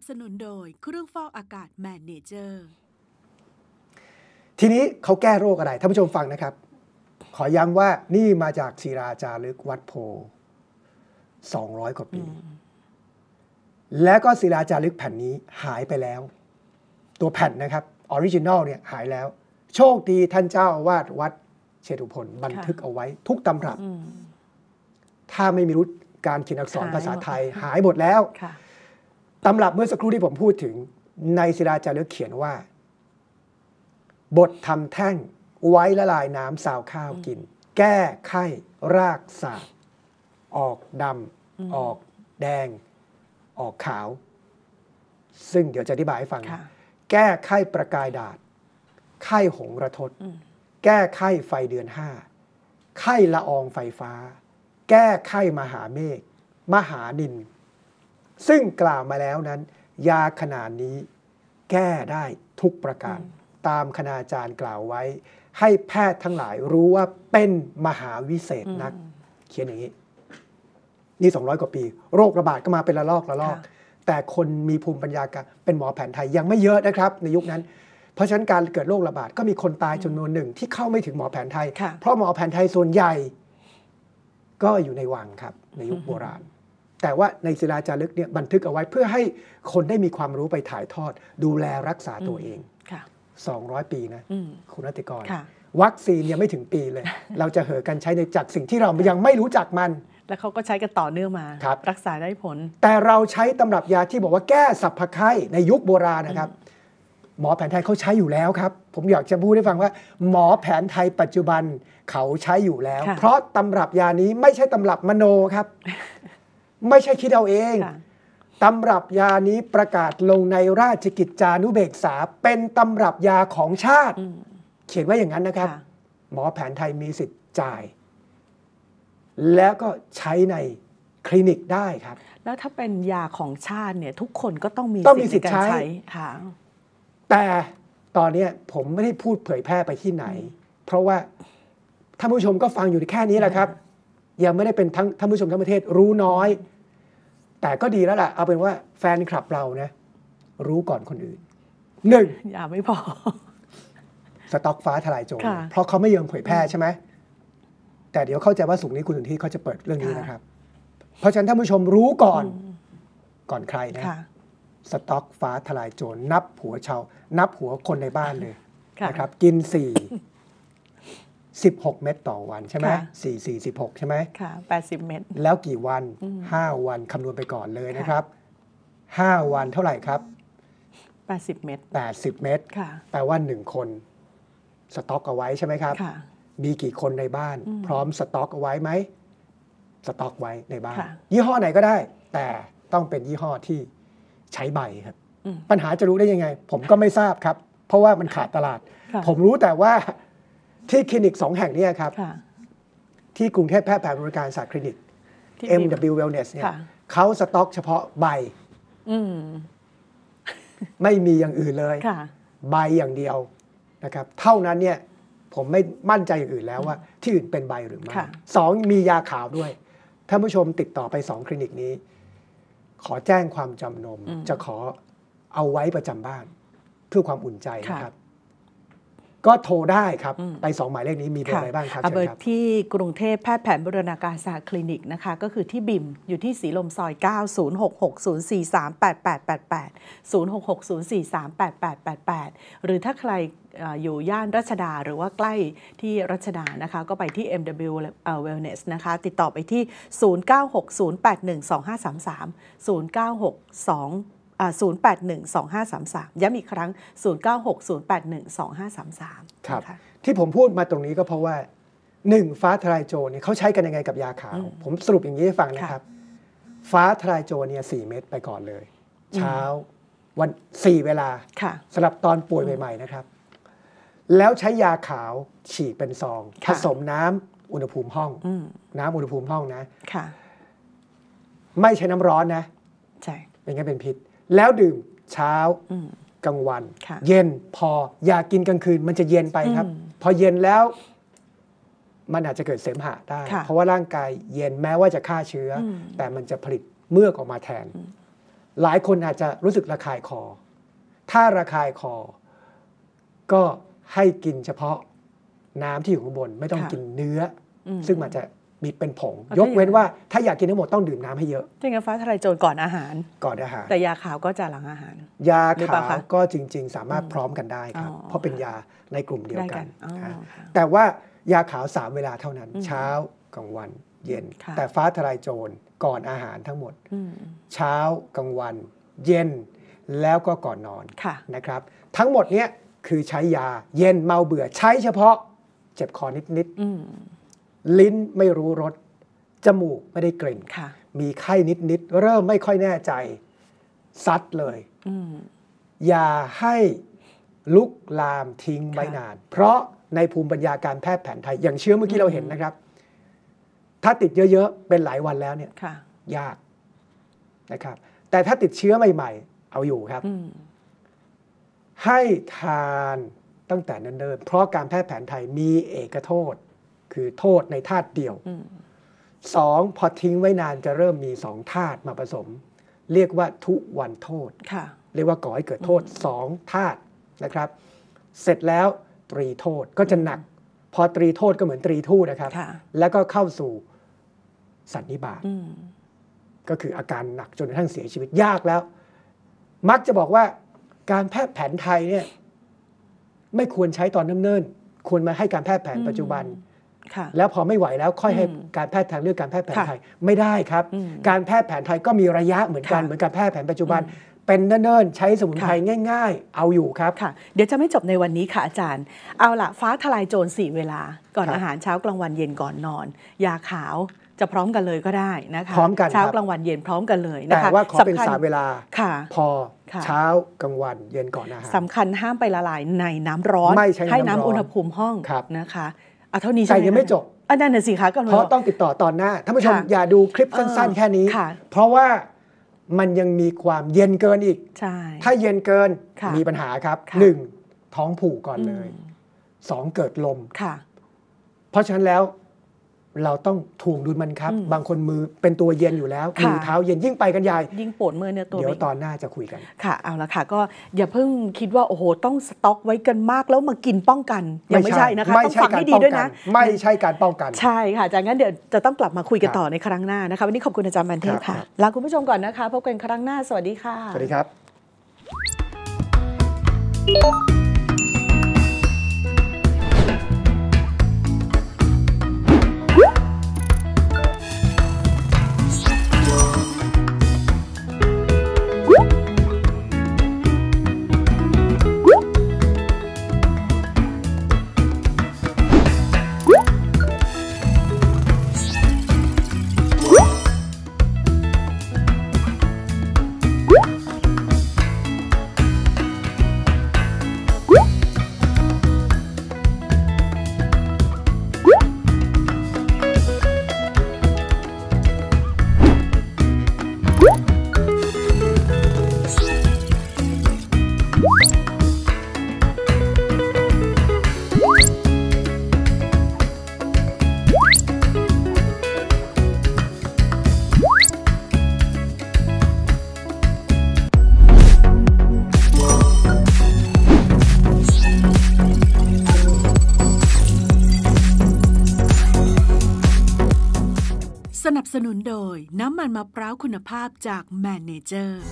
ับสนุนโดยเครื่องฟอกอากาศแมนเนเจอร์ ทีนี้เขาแก้โรคอะไรท่านผู้ชมฟังนะครับ ขอย้ำว่านี่มาจากศิราจารึกวัดโพสองร้อยกว่าปี และก็ศิราจารึกแผ่นนี้หายไปแล้ว ตัวแผ่นนะครับ ออริจินอลเนี่ยหายแล้ว โชคดีท่านเจ้าอาวาสวัดเชตุพนบันทึกเอาไว้ทุกตำรับ ถ้าไม่มีรู้การเขียนอักษรภาษาไทย หายหมดแล้วตำรับเมื่อสักครู่ที่ผมพูดถึง ในศิลาจารึกเขียนว่า บททำแท่งไว้ละลายน้ำสาวข้าวกิน แก้ไข้ รากสาออกดำออกแดง ออกขาว ซึ่งเดี๋ยวจะอธิบายให้ฟัง แก้ไข้ประกายดาดไข้หงระทดแก้ไข้ไฟเดือนห้า ไข้ ละอองไฟฟ้า แก้ไข้มหาเมฆมหานินซึ่งกล่าวมาแล้วนั้น ยาขนาดนี้แก้ได้ทุกประการ ตามคณาจารย์กล่าวไว้ ให้แพทย์ทั้งหลายรู้ว่าเป็นมหาวิเศษนักเขียนอย่างนี้ นี่ 200 กว่าปีโรคระบาดก็มาเป็นละลอกละลอกแต่คนมีภูมิปัญญาการเป็นหมอแผนไทยยังไม่เยอะนะครับในยุคนั้น เพราะฉะนั้นการเกิดโรคระบาดก็มีคนตายจำนวนหนึ่งที่เข้าไม่ถึงหมอแผนไทยเพราะหมอแผนไทยส่วนใหญ่ ก็อยู่ในวังครับ ในยุคโบราณแต่ว่าในศิลาจารึกเนี่ยบันทึกเอาไว้เพื่อให้คนได้มีความรู้ไปถ่ายทอด ดูแลรักษาตัวเองสองร้อยปีนะคุณนัติกรวัคซีนยังไม่ถึงปีเลย เราจะเหอกันใช้ในจากสิ่งที่เรายังไม่รู้จักมัน แล้วเขาก็ใช้กันต่อเนื่องมาครับรักษาได้ผล แต่เราใช้ตำรับยาที่บอกว่าแก้สับพะไข้ในยุคโบราณนะครับ หมอแผนไทยเขาใช้อยู่แล้วครับ ผมอยากจะพูดให้ฟังว่า หมอแผนไทยปัจจุบันเขาใช้อยู่แล้ว เพราะตำรับยานี้ไม่ใช่ตำรับมโนครับไม่ใช่คิดเอาเองตำรับยานี้ประกาศลงในราชกิจจานุเบกษา เป็นตำรับยาของชาติ เขียนไว้อย่างนั้นนะครับ หมอแผนไทยมีสิทธิ์จ่ายแล้วก็ใช้ในคลินิกได้ครับ แล้วถ้าเป็นยาของชาติเนี่ย ทุกคนก็ต้องมีต้องมีสิทธิ์ใช้ค่ะแต่ตอนนี้ผมไม่ได้พูดเผยแพร่ไปที่ไหน เพราะว่าท่านผู้ชมก็ฟังอยู่แค่นี้แหละครับยังไม่ได้เป็นทั้งท่านผู้ชมทั้งประเทศรู้น้อย แต่ก็ดีแล้วล่ะ เอาเป็นว่า แฟนคลับเรานะ รู้ก่อนคนอื่นหนึ่งอย่าไม่พอ สต็อกฟ้าทลายโจรเพราะเขาไม่ยอมเผยแพร่ใช่ไหมแต่เดี๋ยวเข้าใจว่าสุกนี้คุณสุนที่เขาจะเปิดเรื่องนี้นะครับ เพราะฉะนั้นท่านผู้ชมรู้ก่อน ก่อนใครนะสต็อกฟ้าทลายโจรนับหัวชาวนับหัวคนในบ้านเลยนะครับ กินสี่16เม็ดต่อวันใช่ไหมสี่สี่สิบหกใช่ไหมค่ะแปดสิบเม็ดแล้วกี่วัน5วันคำนวณไปก่อนเลยนะครับ5วันเท่าไหร่ครับ 80เม็ด80 เม็ดแปลว่า1คนสต็อกเอาไว้ใช่ไหมครับมีกี่คนในบ้าน พร้อมสต็อกเอาไว้ไหมสต็อกไว้ในบ้าน ยี่ห้อไหนก็ได้ แต่ต้องเป็นยี่ห้อที่ใช้ใบครับ ปัญหาจะรู้ได้ยังไง ผมก็ไม่ทราบครับ เพราะว่ามันขาดตลาด ผมรู้แต่ว่าที่คลินิกสองแห่งนี้ครับที่กรุงเทพแพทย์แผนบริการศาสตร์คลินิก MW Wellness เนี่ยเขาสต็อกเฉพาะใบไม่มีอย่างอื่นเลยใบอย่างเดียวนะครับ เท่านั้นเนี่ย ผมไม่มั่นใจอย่างอื่นแล้วว่า ที่อื่นเป็นใบหรือไม่สองมียาขาวด้วยท่านผู้ชมติดต่อไปสองคลินิกนี้ ขอแจ้งความจำนม จะขอเอาไว้ประจำบ้าน เพื่อความอุ่นใจนะครับก็โทรได้ครับ ไป2หมายเลขนี้มีเบอร์อะไรบ้างครับเบอร์ที่กรุงเทพแพทย์แผนบรณาการศาสตร์คลินิกนะคะ ก็คือที่บิมอยู่ที่สีลมซอย 9 0 6 6 0 4 3 8 8 8 8 0 6 6 0 4 3 8 8 8 8 หรือถ้าใครอยู่ย่านรัชดาหรือว่าใกล้ที่รัชดานะคะ ก็ไปที่ MW Wellness นะคะ ติดต่อไปที่ 0960812533 096 2 0812533 ย้ำอีกครั้ง 0960812533 ครับ ที่ผมพูดมาตรงนี้ก็เพราะว่า หนึ่งฟ้าทลายโจรเนี่ยเขาใช้กันยังไงกับยาขาว ผมสรุปอย่างนี้ให้ฟังนะครับ ฟ้าทลายโจรเนี่ยสี่เม็ดไปก่อนเลย เช้าวันสี่เวลาสำหรับตอนป่วยใหม่ๆ นะครับ แล้วใช้ยาขาวฉีดเป็นซอง ผสมน้ำอุณหภูมิห้อง น้ำอุณหภูมิห้องนะ ไม่ใช้น้ำร้อนนะ ใช่ไม่งั้เป็นพิษแล้วดื่มเช้ากลางวันเย็นพออย่ากินกลางคืน มันจะเย็นไปครับ พอเย็นแล้ว มันอาจจะเกิดเสมหะได้ เพราะว่าร่างกายเย็นแม้ว่าจะฆ่าเชื้อ แต่มันจะผลิตเมือกออกมาแทนหลายคนอาจจะรู้สึกระคายคอ ถ้าระคายคอ ก็ให้กินเฉพาะน้ำที่อยู่ข้างบน ไม่ต้องกินเนื้อ ซึ่งมันจะมีเป็นผง ยกเว้นว่าถ้าอยากกินทั้งหมดต้องดื่มน้ำให้เยอะ จริงๆฟ้าทลายโจรก่อนอาหาร ก่อนอาหาร แต่ยาขาวก็จะหลังอาหาร ยาขาวก็จริงๆสามารถพร้อมกันได้ครับ เพราะเป็นยาในกลุ่มเดียวกัน แต่ว่ายาขาวสามเวลาเท่านั้นเช้ากลางวัน เย็น แต่ฟ้าทลายโจรก่อนอาหารทั้งหมดเช้ากลางวัน เย็น แล้วก็ก่อนนอนนะครับ ทั้งหมดเนี้ยคือใช้ยาเย็นเมาเบื่อใช้เฉพาะเจ็บคอนิดๆลิ้นไม่รู้รสจมูกไม่ได้กลิ่นมีไข้นิดๆเริ่มไม่ค่อยแน่ใจ ซัดเลยอย่าให้ลุกลามทิ้งไว้นานเพราะในภูมิปัญญาการแพทย์แผนไทย อย่างเชื้อเมื่อกี้เราเห็นนะครับ ถ้าติดเยอะๆ เป็นหลายวันแล้วเนี่ยยากนะครับ แต่ถ้าติดเชื้อใหม่ ๆ เอาอยู่ครับให้ทานตั้งแต่เนิ่นๆเพราะการแพทย์แผนไทยมีเอกโทษคือโทษในธาตุเดียว สองพอทิ้งไว้นานจะเริ่มมีสองธาตุมาผสม เรียกว่าทุวันโทษ เรียกว่าก่อให้เกิดโทษสองธาตุนะครับ เสร็จแล้วตรี โทษก็จะหนัก พอตรีโทษก็เหมือนตรีทู่นะครับ แล้วก็เข้าสู่สันนิบาตก็คืออาการหนักจนกระทั่งเสียชีวิตยากแล้ว มักจะบอกว่าการแพทย์แผนไทยเนี่ยไม่ควรใช้ตอนเนิ่นๆควรมาให้การแพทย์แผนปัจจุบันแล้วพอไม่ไหวแล้วค่อยให้การแพทย์ทางเลือกการแพทย์แผนไทยไม่ได้ครับ การแพทย์แผนไทยก็มีระยะเหมือนกันเหมือนการแพทย์แผนปัจจุบัน เป็นเนิ่นๆใช้สมุนไพรง่าย ๆ เอาอยู่ครับค่ะ เดี๋ยวจะไม่จบในวันนี้ค่ะอาจารย์ เอาละฟ้าทลายโจรสี่เวลา ก่อนอาหารเช้ากลางวันเย็นก่อนนอนยาขาวจะพร้อมกันเลยก็ได้นะคะพร้อมกันเช้ากลางวันเย็นพร้อมกันเลยนะคะแต่ว่าขอเป็นสามเวลาค่ะ พอเช้ากลางวันเย็นก่อนอาหารสำคัญห้ามไปละลายในน้ำร้อนให้น้ำอุณหภูมิห้องนะคะอ่ะเท่านี้ใช่ยังไม่จบอันนั้นน่ะสิคะก็เพราะต้องติดต่อตอนหน้าท่านผู้ชม อย่าดูคลิปสั้น ๆ แค่นี้ เพราะว่ามันยังมีความเย็นเกินอีกถ้าเย็นเกินมีปัญหาครับหนึ่ง ท้องผูกก่อนเลยสองเกิดลมเพราะฉะนั้นแล้วเราต้องถ่วงดุลมันครับ บางคนมือเป็นตัวเย็นอยู่แล้วมือเท้าเย็นยิ่งไปกันใหญ่ยิ่งปวดมือเนื้อตัวเดี๋ยวตอนหน้าจะคุยกันค่ะเอาละค่ะ ก็อย่าเพิ่งคิดว่าโอ้โหต้องสต็อกไว้กันมากแล้วมากินป้องกัน ยังไม่ใช่นะคะต้องฟังให้ดีด้วยนะ ไม่ใช่การป้องกัน ใช่ค่ะ จากนั้นเดี๋ยวจะต้องกลับมาคุยกันต่อในครั้งหน้านะคะวันนี้ขอบคุณอาจารย์บันเทสค่ะลาคุณผู้ชมก่อนนะคะพบกันครั้งหน้าสวัสดีค่ะสวัสดีครับสนับสนุนโดยน้ำมันมะพร้าวคุณภาพจากแมนเนเจอร์